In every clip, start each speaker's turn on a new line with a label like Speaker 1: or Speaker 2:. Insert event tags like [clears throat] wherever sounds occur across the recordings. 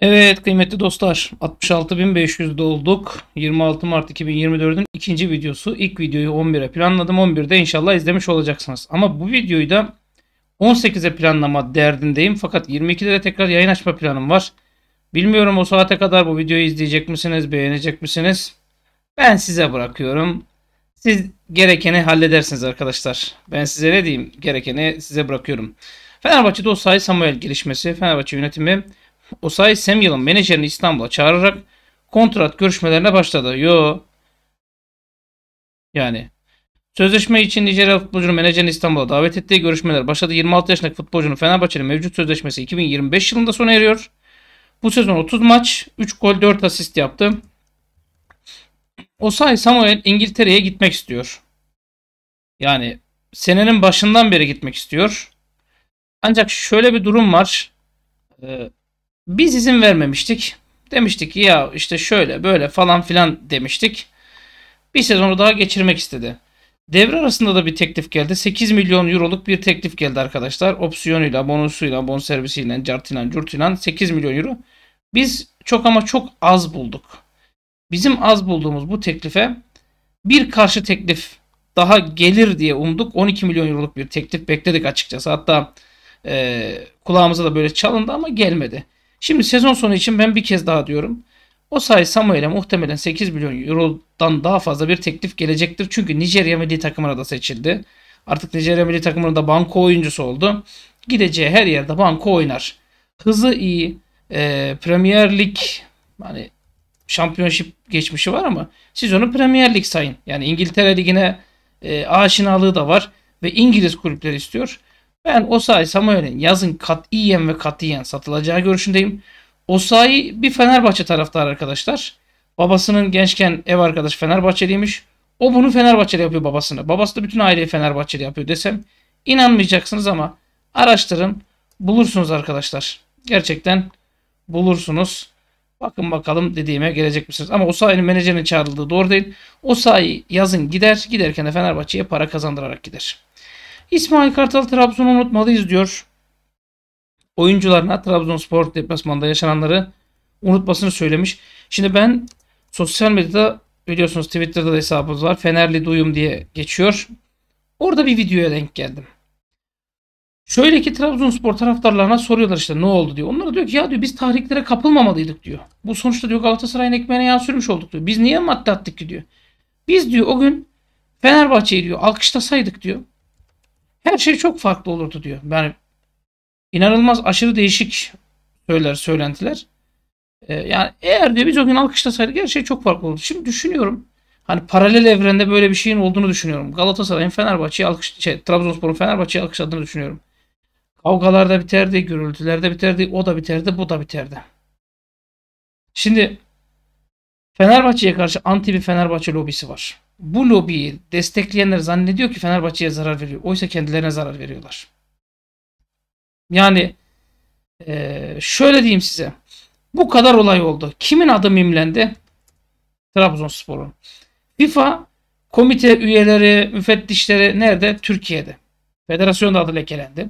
Speaker 1: Evet kıymetli dostlar 66.500 dolduk 26 Mart 2024'ün ikinci videosu. ilk videoyu 11'e planladım. 11'de inşallah izlemiş olacaksınız. Ama bu videoyu da 18'e planlama derdindeyim. Fakat 22'de de tekrar yayın açma planım var. Bilmiyorum o saate kadar bu videoyu izleyecek misiniz, beğenecek misiniz? Ben size bırakıyorum. Siz gerekeni halledersiniz arkadaşlar. Ben size ne diyeyim? Gerekeni size bırakıyorum. Fenerbahçe'de o Samuel gelişmesi, Fenerbahçe yönetimi Osay Samuel'ın menajerini İstanbul'a çağırarak kontrat görüşmelerine başladı. Yo. Yani Sözleşme için Nijerya futbolcunun menajerini İstanbul'a davet ettiği görüşmeler başladı. 26 yaşındaki futbolcunun Fenerbahçe'nin mevcut sözleşmesi 2025 yılında sona eriyor. Bu sezon 30 maç, 3 gol, 4 asist yaptı. Osay Samuel İngiltere'ye gitmek istiyor. Yani senenin başından beri gitmek istiyor. Ancak şöyle bir durum var. Ee, biz izin vermemiştik. Demiştik ki ya işte şöyle böyle falan filan demiştik. Bir sezonu daha geçirmek istedi. Devre arasında da bir teklif geldi. 8 milyon euroluk bir teklif geldi arkadaşlar. Opsiyonuyla, bonusuyla, bonservisiyle, cartıyla, curtuyla 8 milyon euro. Biz çok ama çok az bulduk. Bizim az bulduğumuz bu teklife bir karşı teklif daha gelir diye umduk. 12 milyon euroluk bir teklif bekledik açıkçası. Hatta e, kulağımıza da böyle çalındı ama gelmedi. Şimdi sezon sonu için ben bir kez daha diyorum. O sayı Samuel'e muhtemelen 8 milyon eurodan daha fazla bir teklif gelecektir. Çünkü Nijerya milli takımına da seçildi. Artık Nijerya milli takımının da banko oyuncusu oldu. Gideceği her yerde banko oynar. Hızı iyi. E, Premier Lig hani şampiyonşip geçmişi var ama siz onu Premier Lig sayın. Yani İngiltere Ligi'ne e, aşinalığı da var ve İngiliz kulüpleri istiyor. Ben Osayi Samuel'in yazın katiyen ve kat katiyen satılacağı görüşündeyim. Osayi bir Fenerbahçe taraftarı arkadaşlar. Babasının gençken ev arkadaşı Fenerbahçeliymiş. O bunu Fenerbahçeli yapıyor babasını. Babası da bütün aileyi Fenerbahçeli yapıyor desem inanmayacaksınız ama araştırın bulursunuz arkadaşlar. Gerçekten bulursunuz. Bakın bakalım dediğime gelecek misiniz? Ama o Osayi'nin menajerinin çağrıldığı doğru değil. O Osayi yazın gider. Giderken de Fenerbahçe'ye para kazandırarak gider. İsmail Kartal Trabzon'u unutmalıyız diyor. Oyuncularına Trabzonspor deplasmanda yaşananları unutmasını söylemiş. Şimdi ben sosyal medyada biliyorsunuz Twitter'da da hesabımız var. Fenerli Duyum diye geçiyor. Orada bir videoya denk geldim. Şöyle ki Trabzonspor taraftarlarına soruyorlar işte ne oldu diyor. Onlara diyor ki ya diyor biz tahriklere kapılmamalıydık diyor. Bu sonuçta diyor Galatasaray'ın ekmeğine yağ sürmüş olduk diyor. Biz niye madde attık ki diyor. Biz diyor o gün Fenerbahçe'yi diyor alkışlasaydık diyor her şey çok farklı olurdu diyor. Yani inanılmaz aşırı değişik söyler söylentiler. Ee, yani eğer diyor biz o gün alkışlasaydık her şey çok farklı olurdu. Şimdi düşünüyorum. Hani paralel evrende böyle bir şeyin olduğunu düşünüyorum. Galatasaray'ın Fenerbahçe'yi alkış şey, Trabzonspor'un Fenerbahçe'yi alkışladığını düşünüyorum. Kavgalar da biterdi, gürültüler de biterdi, o da biterdi, bu da biterdi. Şimdi Fenerbahçe'ye karşı anti bir Fenerbahçe lobisi var. Bu lobiyi destekleyenler zannediyor ki Fenerbahçe'ye zarar veriyor. Oysa kendilerine zarar veriyorlar. Yani e, şöyle diyeyim size. Bu kadar olay oldu. Kimin adı mimlendi? Trabzonspor'un. FIFA komite üyeleri, müfettişleri nerede? Türkiye'de. Federasyonda adı lekelendi.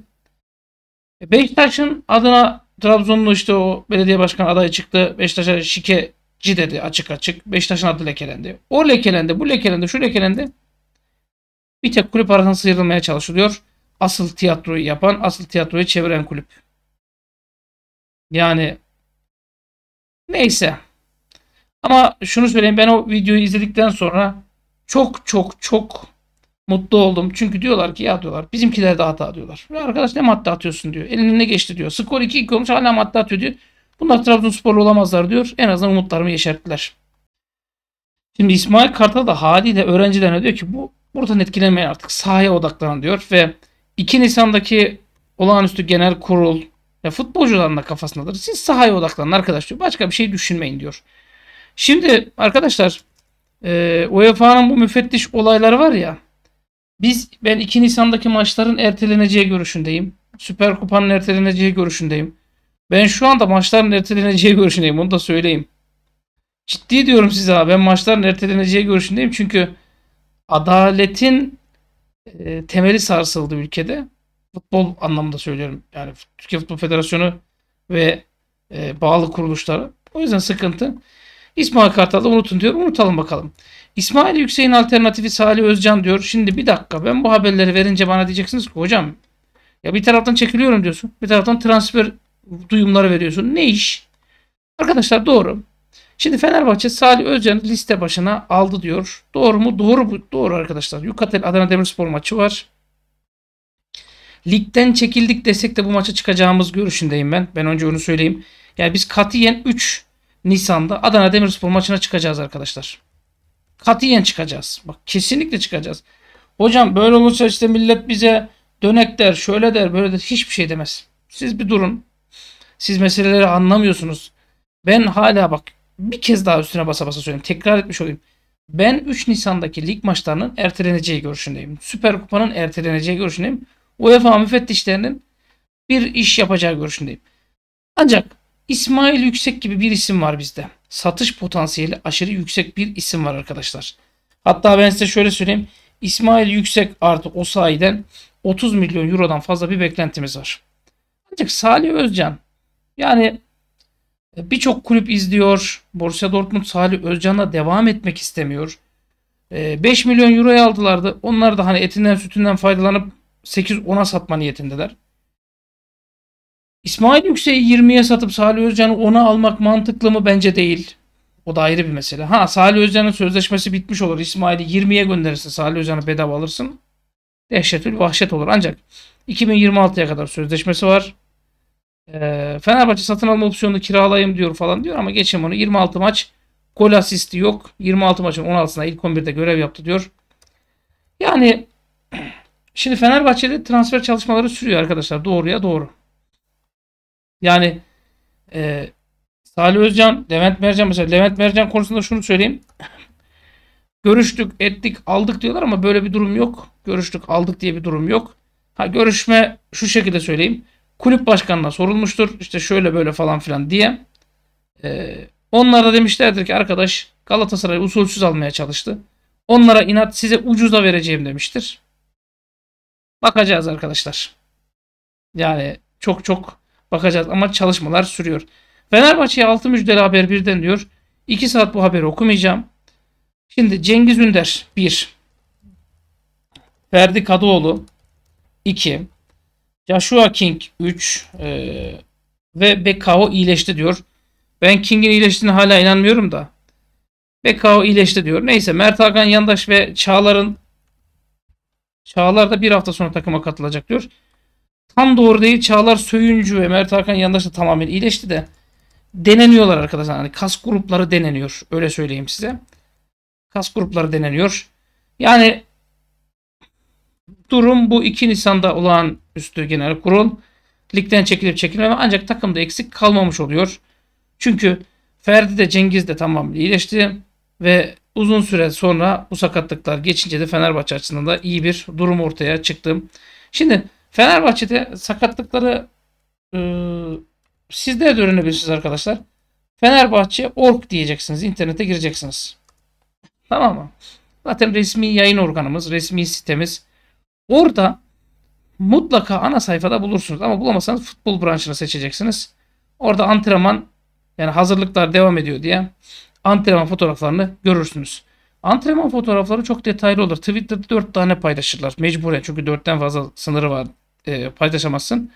Speaker 1: E, Beşiktaş'ın adına Trabzonlu işte o belediye başkan adayı çıktı. Beşiktaş'a şike ci dedi açık açık. Beşiktaş'ın adı lekelendi. O lekelendi, bu lekelendi, şu lekelendi. Bir tek kulüp arasından sıyrılmaya çalışılıyor. Asıl tiyatroyu yapan, asıl tiyatroyu çeviren kulüp. Yani neyse. Ama şunu söyleyeyim ben o videoyu izledikten sonra çok çok çok mutlu oldum. Çünkü diyorlar ki ya diyorlar bizimkiler de hata diyorlar. arkadaş ne madde atıyorsun diyor. Elinin ne geçti diyor. Skor 2-2 olmuş hala madde atıyor diyor. Bunlar Trabzonsporlu olamazlar diyor. En azından umutlarımı yeşerttiler. Şimdi İsmail Kartal da haliyle öğrencilerine diyor ki bu buradan etkilenmeyin artık sahaya odaklanın diyor ve 2 Nisan'daki olağanüstü genel kurul ve futbolcuların da kafasındadır. Siz sahaya odaklanın arkadaş diyor. Başka bir şey düşünmeyin diyor. Şimdi arkadaşlar e, UEFA'nın bu müfettiş olayları var ya biz ben 2 Nisan'daki maçların erteleneceği görüşündeyim. Süper Kupa'nın erteleneceği görüşündeyim. Ben şu anda maçların erteleneceği görüşündeyim. Onu da söyleyeyim. Ciddi diyorum size ha. Ben maçların erteleneceği görüşündeyim. Çünkü adaletin e, temeli sarsıldı ülkede. Futbol anlamında söylüyorum. Yani Türkiye Futbol Federasyonu ve e, bağlı kuruluşları. O yüzden sıkıntı. İsmail Kartal'ı unutun diyor. Unutalım bakalım. İsmail Yüksek'in alternatifi Salih Özcan diyor. Şimdi bir dakika ben bu haberleri verince bana diyeceksiniz ki hocam ya bir taraftan çekiliyorum diyorsun. Bir taraftan transfer duyumları veriyorsun. Ne iş? Arkadaşlar doğru. Şimdi Fenerbahçe Salih Özcan'ı liste başına aldı diyor. Doğru mu? Doğru bu. Doğru arkadaşlar. Yukatel Adana Demirspor maçı var. Ligden çekildik desek de bu maça çıkacağımız görüşündeyim ben. Ben önce onu söyleyeyim. Yani biz katiyen 3 Nisan'da Adana Demirspor maçına çıkacağız arkadaşlar. Katiyen çıkacağız. Bak kesinlikle çıkacağız. Hocam böyle olursa işte millet bize dönek der, şöyle der, böyle der. Hiçbir şey demez. Siz bir durun. Siz meseleleri anlamıyorsunuz. Ben hala bak bir kez daha üstüne basa basa söyleyeyim. Tekrar etmiş olayım. Ben 3 Nisan'daki lig maçlarının erteleneceği görüşündeyim. Süper Kupa'nın erteleneceği görüşündeyim. UEFA müfettişlerinin bir iş yapacağı görüşündeyim. Ancak İsmail Yüksek gibi bir isim var bizde. Satış potansiyeli aşırı yüksek bir isim var arkadaşlar. Hatta ben size şöyle söyleyeyim. İsmail Yüksek artı o sayeden 30 milyon eurodan fazla bir beklentimiz var. Ancak Salih Özcan yani e, birçok kulüp izliyor. Borussia Dortmund Salih Özcan'la devam etmek istemiyor. 5 e, milyon euroya aldılardı. Onlar da hani etinden sütünden faydalanıp 8-10'a satma niyetindeler. İsmail Yüksek'i 20'ye satıp Salih Özcan'ı 10'a almak mantıklı mı? Bence değil. O da ayrı bir mesele. Ha Salih Özcan'ın sözleşmesi bitmiş olur. İsmail'i 20'ye gönderirsin. Salih Özcan'ı bedava alırsın. Dehşetül vahşet olur. Ancak 2026'ya kadar sözleşmesi var. Ee, Fenerbahçe satın alma opsiyonunu kiralayayım diyor falan diyor ama geçin bunu 26 maç gol asisti yok. 26 maçın 16'sında ilk 11'de görev yaptı diyor. Yani [clears throat] şimdi Fenerbahçe'de transfer çalışmaları sürüyor arkadaşlar doğruya doğru. Yani e, Salih Özcan, Levent Mercan mesela Levent Mercan konusunda şunu söyleyeyim. [clears throat] Görüştük, ettik, aldık diyorlar ama böyle bir durum yok. Görüştük, aldık diye bir durum yok. Ha görüşme şu şekilde söyleyeyim kulüp başkanına sorulmuştur. İşte şöyle böyle falan filan diye. E, onlar da demişlerdir ki arkadaş Galatasaray usulsüz almaya çalıştı. Onlara inat size ucuza vereceğim demiştir. Bakacağız arkadaşlar. Yani çok çok bakacağız ama çalışmalar sürüyor. Fenerbahçe'ye 6 müjdeli haber birden diyor. 2 saat bu haberi okumayacağım. Şimdi Cengiz Ünder 1. Ferdi Kadıoğlu 2. Joshua King 3 e, ve Bekao iyileşti diyor. Ben King'in iyileştiğine hala inanmıyorum da. Bekao iyileşti diyor. Neyse Mert Hakan Yandaş ve Çağlar'ın Çağlar da bir hafta sonra takıma katılacak diyor. Tam doğru değil. Çağlar Söyüncü ve Mert Hakan Yandaş da tamamen iyileşti de deneniyorlar arkadaşlar. Hani kas grupları deneniyor. Öyle söyleyeyim size. Kas grupları deneniyor. Yani durum bu 2 Nisan'da olan üstü genel kurul. Ligden çekilip çekilmeme ancak takımda eksik kalmamış oluyor. Çünkü Ferdi de Cengiz de tamam iyileşti ve uzun süre sonra bu sakatlıklar geçince de Fenerbahçe açısından da iyi bir durum ortaya çıktı. Şimdi Fenerbahçe'de sakatlıkları e, sizler de öğrenebilirsiniz arkadaşlar. Fenerbahçe org diyeceksiniz. internete gireceksiniz. Tamam mı? Zaten resmi yayın organımız, resmi sitemiz Orada mutlaka ana sayfada bulursunuz ama bulamazsanız futbol branşını seçeceksiniz. Orada antrenman yani hazırlıklar devam ediyor diye antrenman fotoğraflarını görürsünüz. Antrenman fotoğrafları çok detaylı olur. Twitter'da 4 tane paylaşırlar. Mecburen çünkü 4'ten fazla sınırı var. E, paylaşamazsın.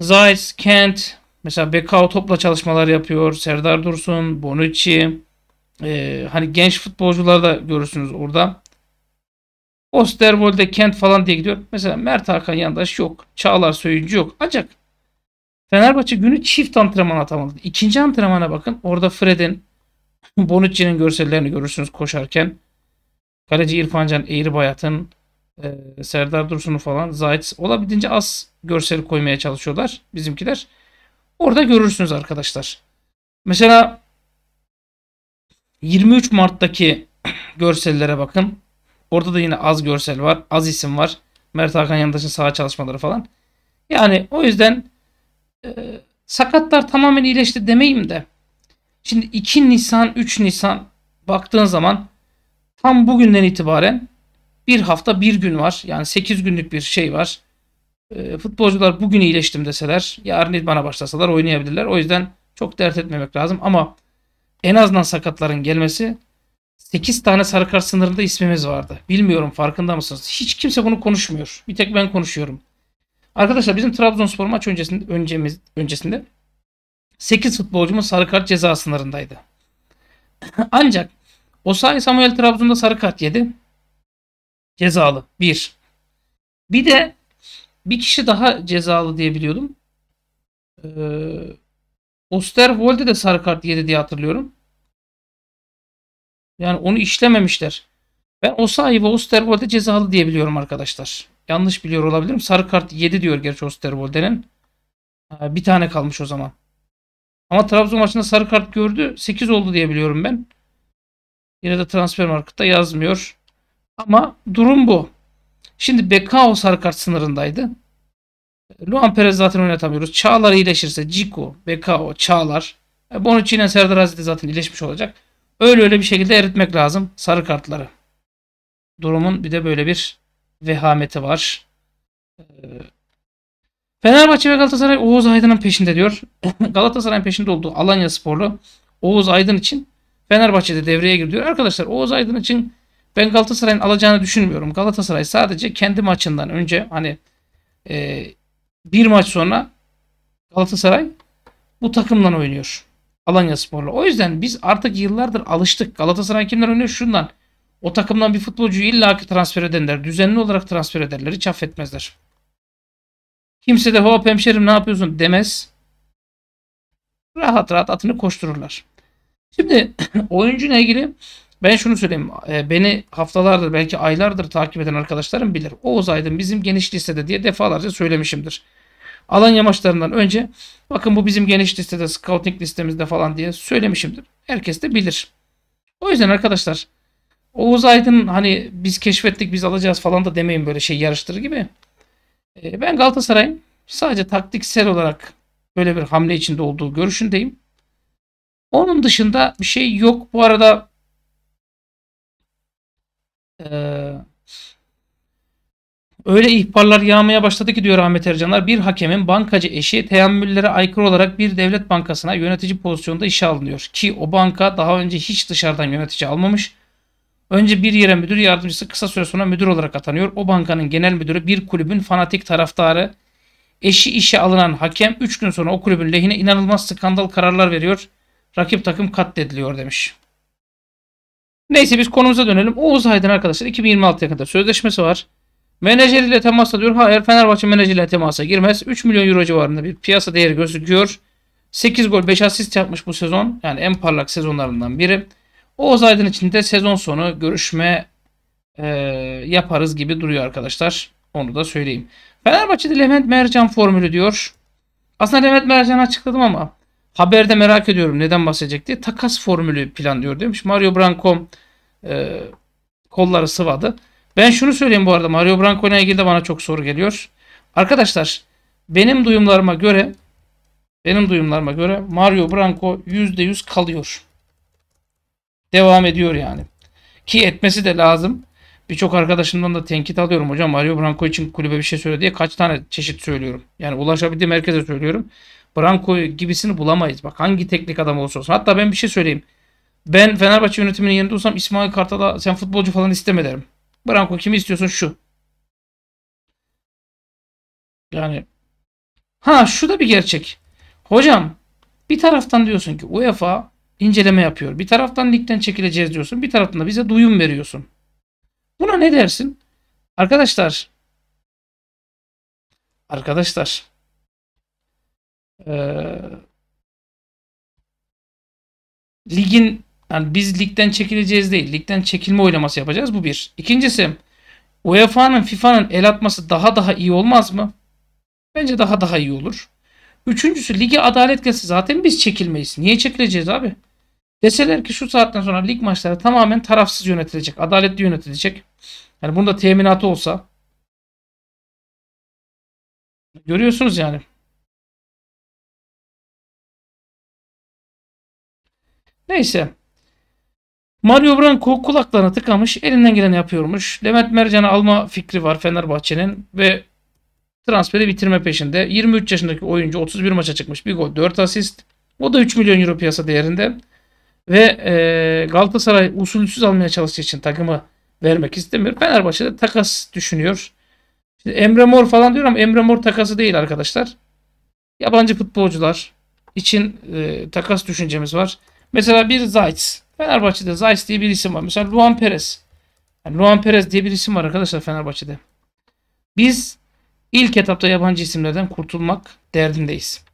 Speaker 1: Zayt, Kent, mesela Bekao topla çalışmalar yapıyor. Serdar Dursun, Bonucci. E, hani genç futbolcular da görürsünüz orada. Osterwold'e Kent falan diye gidiyor. Mesela Mert Hakan Yandaş yok. Çağlar Söyüncü yok. Ancak Fenerbahçe günü çift antrenman atamadı. İkinci antrenmana bakın. Orada Fred'in [laughs] Bonucci'nin görsellerini görürsünüz koşarken. Kaleci İrfan Can Eğri Bayat'ın e, Serdar Dursun'u falan Zayt olabildiğince az görsel koymaya çalışıyorlar bizimkiler. Orada görürsünüz arkadaşlar. Mesela 23 Mart'taki [clears throat] görsellere bakın. Orada da yine az görsel var. Az isim var. Mert Hakan Yandaş'ın saha çalışmaları falan. Yani o yüzden e, sakatlar tamamen iyileşti demeyim de. Şimdi 2 Nisan 3 Nisan baktığın zaman tam bugünden itibaren bir hafta bir gün var. Yani 8 günlük bir şey var. E, futbolcular bugün iyileştim deseler yarın bana başlasalar oynayabilirler. O yüzden çok dert etmemek lazım ama en azından sakatların gelmesi 8 tane sarı kart sınırında ismimiz vardı. Bilmiyorum farkında mısınız? Hiç kimse bunu konuşmuyor. Bir tek ben konuşuyorum. Arkadaşlar bizim Trabzonspor maç öncesinde, öncemiz, öncesinde 8 futbolcumuz sarı kart ceza sınırındaydı. [clears throat] Ancak Osayi Samuel Trabzon'da sarı kart yedi. Cezalı. Bir. Bir de bir kişi daha cezalı diye biliyordum. Ee, Osterwolde de sarı kart yedi diye hatırlıyorum. Yani onu işlememişler. Ben o ve Osterwold'e cezalı diye biliyorum arkadaşlar. Yanlış biliyor olabilirim. Sarı kart 7 diyor gerçi Osterwold'e'nin. Bir tane kalmış o zaman. Ama Trabzon maçında sarı kart gördü. 8 oldu diyebiliyorum ben. Yine de transfer markette yazmıyor. Ama durum bu. Şimdi Bekao sarı kart sınırındaydı. Luan Perez zaten oynatamıyoruz. Çağlar iyileşirse Ciku, Bekao, Çağlar. E, Bonucci ile Serdar Hazreti zaten iyileşmiş olacak. Öyle öyle bir şekilde eritmek lazım sarı kartları. Durumun bir de böyle bir vehameti var. Ee, Fenerbahçe ve Galatasaray Oğuz Aydın'ın peşinde diyor. [laughs] Galatasaray'ın peşinde olduğu Alanya Sporlu Oğuz Aydın için Fenerbahçe'de devreye giriyor. Arkadaşlar Oğuz Aydın için ben Galatasaray'ın alacağını düşünmüyorum. Galatasaray sadece kendi maçından önce hani e, bir maç sonra Galatasaray bu takımdan oynuyor. Alanya Spor'la. O yüzden biz artık yıllardır alıştık. Galatasaray kimler oynuyor? Şundan. O takımdan bir futbolcu illa ki transfer edenler. Düzenli olarak transfer ederler. Hiç affetmezler. Kimse de hop hemşerim ne yapıyorsun demez. Rahat rahat atını koştururlar. Şimdi [clears throat] oyuncuyla ilgili ben şunu söyleyeyim. E, beni haftalardır belki aylardır takip eden arkadaşlarım bilir. Oğuz Aydın bizim geniş listede diye defalarca söylemişimdir. Alan yamaçlarından önce bakın bu bizim geniş listede scouting listemizde falan diye söylemişimdir. Herkes de bilir. O yüzden arkadaşlar Oğuz Aydın hani biz keşfettik biz alacağız falan da demeyin böyle şey yarıştır gibi. E, ben Galatasaray'ın sadece taktiksel olarak böyle bir hamle içinde olduğu görüşündeyim. Onun dışında bir şey yok. Bu arada eee Öyle ihbarlar yağmaya başladı ki diyor Ahmet Ercanlar bir hakemin bankacı eşi teamüllere aykırı olarak bir devlet bankasına yönetici pozisyonda işe alınıyor. Ki o banka daha önce hiç dışarıdan yönetici almamış. Önce bir yere müdür yardımcısı kısa süre sonra müdür olarak atanıyor. O bankanın genel müdürü bir kulübün fanatik taraftarı. Eşi işe alınan hakem 3 gün sonra o kulübün lehine inanılmaz skandal kararlar veriyor. Rakip takım katlediliyor demiş. Neyse biz konumuza dönelim. Oğuz Aydın arkadaşlar 2026 yakında sözleşmesi var. Menajer ile temasa diyor. Hayır Fenerbahçe menajeriyle temasa girmez. 3 milyon euro civarında bir piyasa değeri gözüküyor. 8 gol 5 asist yapmış bu sezon. Yani en parlak sezonlarından biri. Oğuz Aydın için de sezon sonu görüşme e, yaparız gibi duruyor arkadaşlar. Onu da söyleyeyim. Fenerbahçe'de Levent Mercan formülü diyor. Aslında Levent Mercan'ı açıkladım ama haberde merak ediyorum neden bahsedecekti. Takas formülü planlıyor demiş. Mario Branco e, kolları sıvadı. Ben şunu söyleyeyim bu arada Mario Branco ile ilgili de bana çok soru geliyor. Arkadaşlar benim duyumlarıma göre benim duyumlarıma göre Mario Branco %100 kalıyor. Devam ediyor yani. Ki etmesi de lazım. Birçok arkadaşımdan da tenkit alıyorum. Hocam Mario Branco için kulübe bir şey söyle diye kaç tane çeşit söylüyorum. Yani ulaşabildiğim herkese söylüyorum. Branco gibisini bulamayız. Bak hangi teknik adam olursa olsun. Hatta ben bir şey söyleyeyim. Ben Fenerbahçe yönetiminin yerinde olsam İsmail Kartal'a sen futbolcu falan isteme derim. Branko kimi istiyorsun şu. Yani ha şu da bir gerçek. Hocam bir taraftan diyorsun ki UEFA inceleme yapıyor. Bir taraftan ligden çekileceğiz diyorsun. Bir taraftan da bize duyum veriyorsun. Buna ne dersin? Arkadaşlar Arkadaşlar ee, ligin yani biz ligden çekileceğiz değil. Ligden çekilme oylaması yapacağız. Bu bir. İkincisi UEFA'nın FIFA'nın el atması daha daha iyi olmaz mı? Bence daha daha iyi olur. Üçüncüsü lige adalet gelse zaten biz çekilmeyiz. Niye çekileceğiz abi? Deseler ki şu saatten sonra lig maçları tamamen tarafsız yönetilecek. Adaletli yönetilecek. Yani bunun da teminatı olsa. Görüyorsunuz yani. Neyse. Mario Branco kulaklarına tıkamış, elinden geleni yapıyormuş. Levent Mercan'ı alma fikri var Fenerbahçe'nin ve transferi bitirme peşinde. 23 yaşındaki oyuncu 31 maça çıkmış. Bir gol, 4 asist. O da 3 milyon euro piyasa değerinde. Ve e, Galatasaray usulsüz almaya çalıştığı için takımı vermek istemiyor. Fenerbahçe de takas düşünüyor. Şimdi Emre Mor falan diyor ama Emre Mor takası değil arkadaşlar. Yabancı futbolcular için e, takas düşüncemiz var. Mesela bir Zayt Fenerbahçe'de Zayt diye bir isim var. Mesela Luan Perez. Yani Luan Perez diye bir isim var arkadaşlar Fenerbahçe'de. Biz ilk etapta yabancı isimlerden kurtulmak derdindeyiz.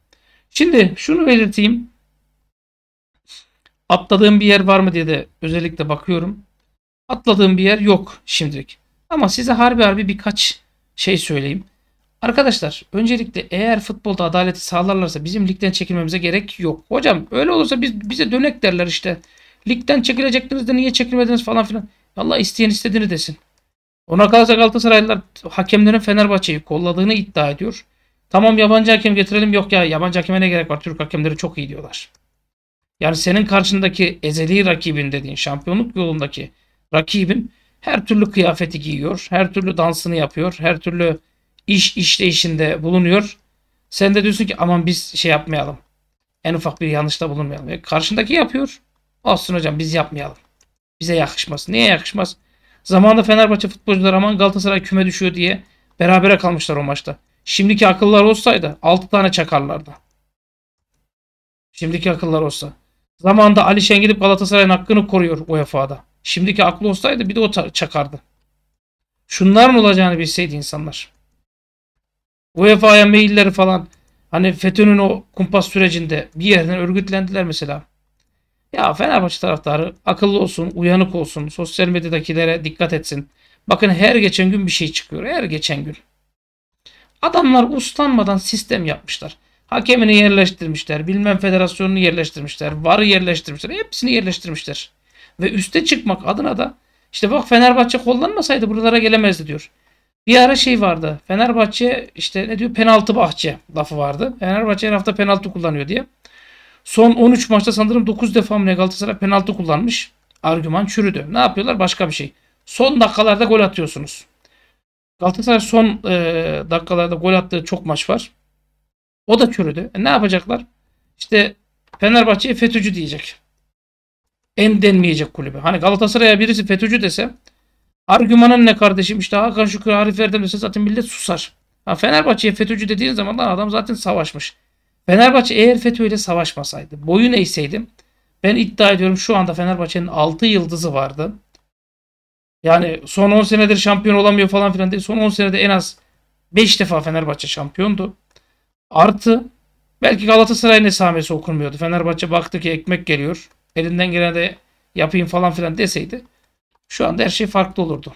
Speaker 1: Şimdi şunu belirteyim. Atladığım bir yer var mı diye de özellikle bakıyorum. Atladığım bir yer yok şimdilik. Ama size harbi harbi birkaç şey söyleyeyim. Arkadaşlar öncelikle eğer futbolda adaleti sağlarlarsa bizim ligden çekilmemize gerek yok. Hocam öyle olursa biz, bize dönek derler işte. Ligden çekilecektiniz de niye çekilmediniz falan filan. Allah isteyen istediğini desin. Ona kalırsa Galatasaraylılar hakemlerin Fenerbahçe'yi kolladığını iddia ediyor. Tamam yabancı hakem getirelim yok ya yabancı hakeme ne gerek var Türk hakemleri çok iyi diyorlar. Yani senin karşındaki ezeli rakibin dediğin şampiyonluk yolundaki rakibin her türlü kıyafeti giyiyor. Her türlü dansını yapıyor. Her türlü iş işleyişinde bulunuyor. Sen de diyorsun ki aman biz şey yapmayalım. En ufak bir yanlışta bulunmayalım. E, karşındaki yapıyor. Olsun hocam biz yapmayalım. Bize yakışmaz. Niye yakışmaz? Zamanında Fenerbahçe futbolcuları aman Galatasaray küme düşüyor diye berabere kalmışlar o maçta. Şimdiki akıllar olsaydı 6 tane çakarlardı. Şimdiki akıllar olsa. Zamanında Ali Şen gidip Galatasaray'ın hakkını koruyor UEFA'da. Şimdiki aklı olsaydı bir de o çakardı. Şunların olacağını bilseydi insanlar. UEFA'ya mailleri falan hani FETÖ'nün o kumpas sürecinde bir yerden örgütlendiler mesela. Ya Fenerbahçe taraftarı akıllı olsun, uyanık olsun, sosyal medyadakilere dikkat etsin. Bakın her geçen gün bir şey çıkıyor. Her geçen gün. Adamlar uslanmadan sistem yapmışlar. Hakemini yerleştirmişler, bilmem federasyonunu yerleştirmişler, varı yerleştirmişler, hepsini yerleştirmişler. Ve üste çıkmak adına da işte bak Fenerbahçe kullanmasaydı buralara gelemezdi diyor. Bir ara şey vardı. Fenerbahçe işte ne diyor penaltı bahçe lafı vardı. Fenerbahçe her hafta penaltı kullanıyor diye. Son 13 maçta sanırım 9 defa mı Galatasaray penaltı kullanmış. Argüman çürüdü. Ne yapıyorlar? Başka bir şey. Son dakikalarda gol atıyorsunuz. Galatasaray son e, dakikalarda gol attığı çok maç var. O da çürüdü. E, ne yapacaklar? İşte Fenerbahçe'ye FETÖ'cü diyecek. En denmeyecek kulübe. Hani Galatasaray'a birisi FETÖ'cü dese argümanın ne kardeşim işte Hakan Şükür Arif Erdem dese zaten millet susar. Ha, Fenerbahçe'ye FETÖ'cü dediğin zaman lan adam zaten savaşmış. Fenerbahçe eğer FETÖ ile savaşmasaydı, boyun eğseydim ben iddia ediyorum şu anda Fenerbahçe'nin 6 yıldızı vardı. Yani son 10 senedir şampiyon olamıyor falan filan değil. Son 10 senede en az 5 defa Fenerbahçe şampiyondu. Artı belki Galatasaray'ın esamesi okunmuyordu. Fenerbahçe baktı ki ekmek geliyor. Elinden gelen de yapayım falan filan deseydi şu anda her şey farklı olurdu.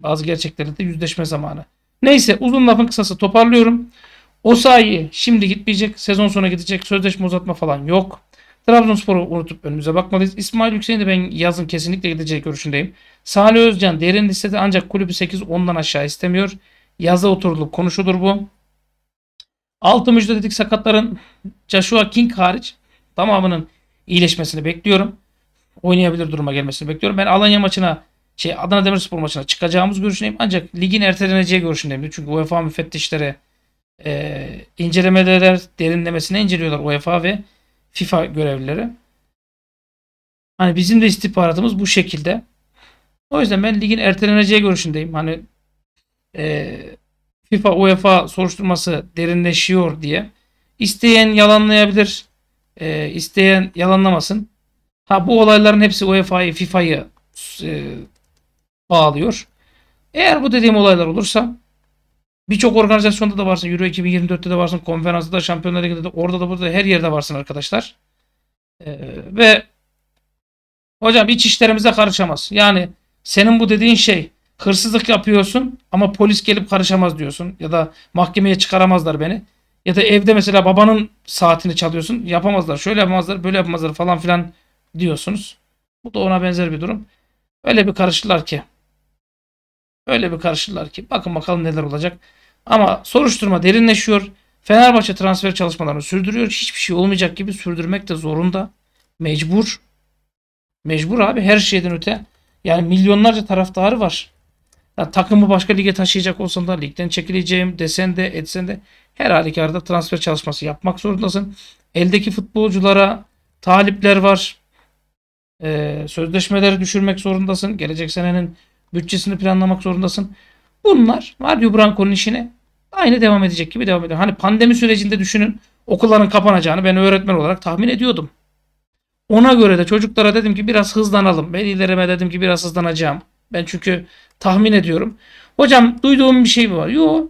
Speaker 1: Bazı gerçeklerle de yüzleşme zamanı. Neyse uzun lafın kısası toparlıyorum. O sahi şimdi gitmeyecek. Sezon sonu gidecek. Sözleşme uzatma falan yok. Trabzonspor'u unutup önümüze bakmalıyız. İsmail Yüksel'in de ben yazın kesinlikle gidecek görüşündeyim. Salih Özcan derin listede ancak kulübü 8-10'dan aşağı istemiyor. Yazda oturulup konuşulur bu. Altı müjde dedik sakatların Joshua King hariç tamamının iyileşmesini bekliyorum. Oynayabilir duruma gelmesini bekliyorum. Ben Alanya maçına şey Adana Demirspor maçına çıkacağımız görüşündeyim. Ancak ligin erteleneceği görüşündeyim. Çünkü UEFA müfettişleri e, incelemeler derinlemesine inceliyorlar UEFA ve FIFA görevlileri. Hani bizim de istihbaratımız bu şekilde. O yüzden ben ligin erteleneceği görüşündeyim. Hani e, FIFA UEFA soruşturması derinleşiyor diye. İsteyen yalanlayabilir. E, isteyen yalanlamasın. Ha bu olayların hepsi UEFA'yı FIFA'yı e, bağlıyor. Eğer bu dediğim olaylar olursa Birçok organizasyonda da varsın. Euro 2024'te de varsın. Konferansta da, Şampiyonlar Ligi'nde de, orada da burada her yerde varsın arkadaşlar. Ee, ve hocam iç işlerimize karışamaz. Yani senin bu dediğin şey hırsızlık yapıyorsun ama polis gelip karışamaz diyorsun. Ya da mahkemeye çıkaramazlar beni. Ya da evde mesela babanın saatini çalıyorsun. Yapamazlar. Şöyle yapamazlar. Böyle yapamazlar falan filan diyorsunuz. Bu da ona benzer bir durum. Öyle bir karışırlar ki. Öyle bir karışırlar ki bakın bakalım neler olacak. Ama soruşturma derinleşiyor. Fenerbahçe transfer çalışmalarını sürdürüyor. Hiçbir şey olmayacak gibi sürdürmek de zorunda. Mecbur. Mecbur abi her şeyden öte. Yani milyonlarca taraftarı var. Yani takımı başka lige taşıyacak olsan da ligden çekileceğim desen de etsen de her halükarda transfer çalışması yapmak zorundasın. Eldeki futbolculara talipler var. Ee, sözleşmeleri düşürmek zorundasın. Gelecek senenin Bütçesini planlamak zorundasın. Bunlar Mario Branco'nun işine aynı devam edecek gibi devam ediyor. Hani pandemi sürecinde düşünün okulların kapanacağını ben öğretmen olarak tahmin ediyordum. Ona göre de çocuklara dedim ki biraz hızlanalım. Velilerime dedim ki biraz hızlanacağım. Ben çünkü tahmin ediyorum. Hocam duyduğum bir şey mi var? Yok.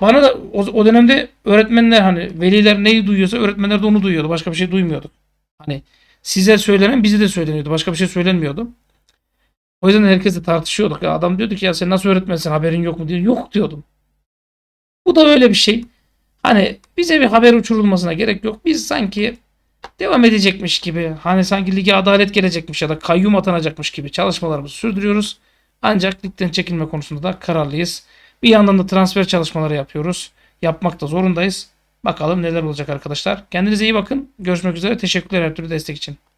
Speaker 1: Bana da o, o dönemde öğretmenler hani veliler neyi duyuyorsa öğretmenler de onu duyuyordu. Başka bir şey duymuyorduk. Hani size söylenen bizi de söyleniyordu. Başka bir şey söylenmiyordu. O yüzden herkesle tartışıyorduk. Ya adam diyordu ki ya sen nasıl öğretmensin haberin yok mu diyor. Yok diyordum. Bu da böyle bir şey. Hani bize bir haber uçurulmasına gerek yok. Biz sanki devam edecekmiş gibi hani sanki lige adalet gelecekmiş ya da kayyum atanacakmış gibi çalışmalarımızı sürdürüyoruz. Ancak ligden çekilme konusunda da kararlıyız. Bir yandan da transfer çalışmaları yapıyoruz. Yapmakta zorundayız. Bakalım neler olacak arkadaşlar. Kendinize iyi bakın. Görüşmek üzere. Teşekkürler her türlü destek için.